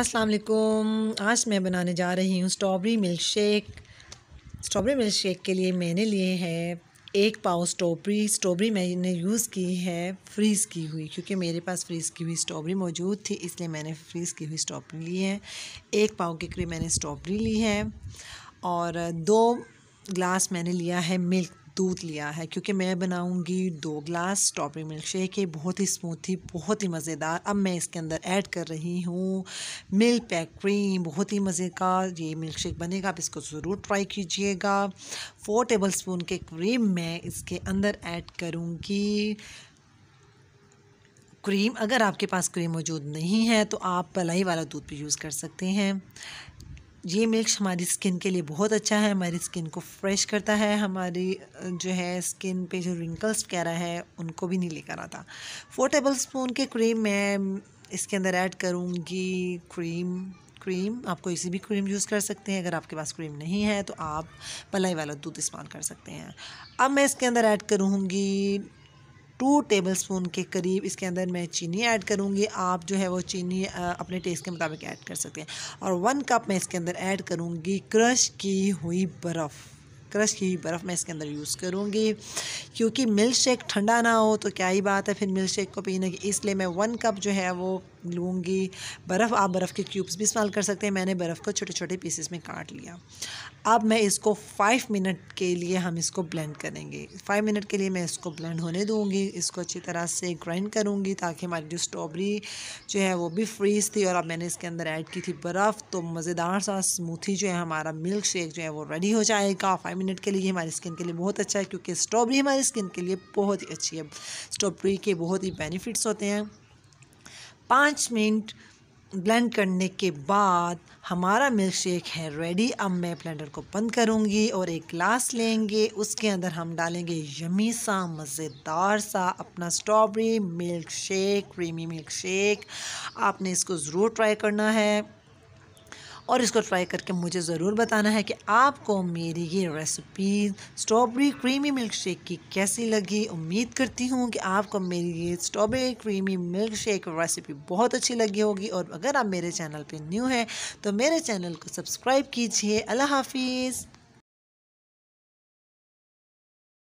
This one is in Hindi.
अस्सलाम वालेकुम आज मैं बनाने जा रही हूँ strawberry milkshake strawberry milkshake के लिए मैंने लिए है एक पाव स्ट्रॉबेरी स्ट्रॉबेरी मैंने यूज़ की है फ्रीज़ की हुई क्योंकि मेरे पास फ्रीज़ की हुई स्ट्रॉबेरी मौजूद थी इसलिए मैंने फ्रीज़ की हुई स्ट्रॉबेरी ली है एक पाव के करीब मैंने स्ट्रॉबेरी ली है और दो ग्लास मैंने लिया है मिल्क दूध लिया है क्योंकि मैं बनाऊंगी दो ग्लास स्ट्रॉबेरी मिल्क शेक ये बहुत ही स्मूथी बहुत ही मज़ेदार अब मैं इसके अंदर ऐड कर रही हूँ मिल्क पैक क्रीम बहुत ही मज़े का ये मिल्क शेक बनेगा आप इसको ज़रूर ट्राई कीजिएगा फ़ोर टेबल स्पून के क्रीम मैं इसके अंदर ऐड करूँगी क्रीम अगर आपके पास क्रीम मौजूद नहीं है तो आप पलाई वाला दूध भी यूज़ कर सकते हैं ये मिल्क हमारी स्किन के लिए बहुत अच्छा है हमारी स्किन को फ्रेश करता है हमारी जो है स्किन पे जो रिंकल्स वगैरह है उनको भी नहीं लेकर आता फोर टेबल स्पून के क्रीम मैं इसके अंदर ऐड करूँगी क्रीम क्रीम आप कोई सी भी क्रीम यूज़ कर सकते हैं अगर आपके पास क्रीम नहीं है तो आप पलाई वाला दूध इस्तेमाल कर सकते हैं अब मैं इसके अंदर ऐड करूँगी टू टेबलस्पून के करीब इसके अंदर मैं चीनी ऐड करूँगी आप जो है वो चीनी अपने टेस्ट के मुताबिक ऐड कर सकते हैं और वन कप मैं इसके अंदर ऐड करूँगी क्रश की हुई बर्फ़ क्रश की हुई बर्फ़ मैं इसके अंदर यूज़ करूँगी क्योंकि मिल्क शेक ठंडा ना हो तो क्या ही बात है फिर मिल्क शेक को पीने की इसलिए मैं वन कप जो है वो लूँगी बर्फ़ आप बर्फ़ के क्यूब्स भी इस्तेमाल कर सकते हैं मैंने बर्फ़ को छोटे छोटे पीसेस में काट लिया अब मैं इसको फाइव मिनट के लिए हम इसको ब्लेंड करेंगे फाइव मिनट के लिए मैं इसको ब्लेंड होने दूँगी इसको अच्छी तरह से ग्राइंड करूँगी ताकि हमारी जो स्ट्रॉबेरी जो है वो भी फ्रीज़ थी और अब मैंने इसके अंदर ऐड की थी बर्फ़ तो मज़ेदार सा स्मूथी जो है हमारा मिल्क शेक जो है वो रेडी हो जाएगा फाइव मिनट के लिए हमारी स्किन के लिए बहुत अच्छा है क्योंकि स्ट्रॉबेरी हमारी स्किन के लिए बहुत ही अच्छी है स्ट्रॉबेरी के बहुत ही बेनिफिट्स होते हैं पाँच मिनट ब्लेंड करने के बाद हमारा मिल्क शेक है रेडी अब मैं ब्लेंडर को बंद करूँगी और एक ग्लास लेंगे उसके अंदर हम डालेंगे यमी सा मज़ेदार सा अपना strawberry milkshake creamy milkshake आपने इसको ज़रूर ट्राई करना है और इसको ट्राई करके मुझे ज़रूर बताना है कि आपको मेरी ये recipe strawberry creamy milkshake की कैसी लगी उम्मीद करती हूँ कि आपको मेरी ये strawberry creamy milkshake recipe बहुत अच्छी लगी होगी और अगर आप मेरे चैनल पर न्यू हैं तो मेरे चैनल को सब्सक्राइब कीजिए अल्लाह हाफिज़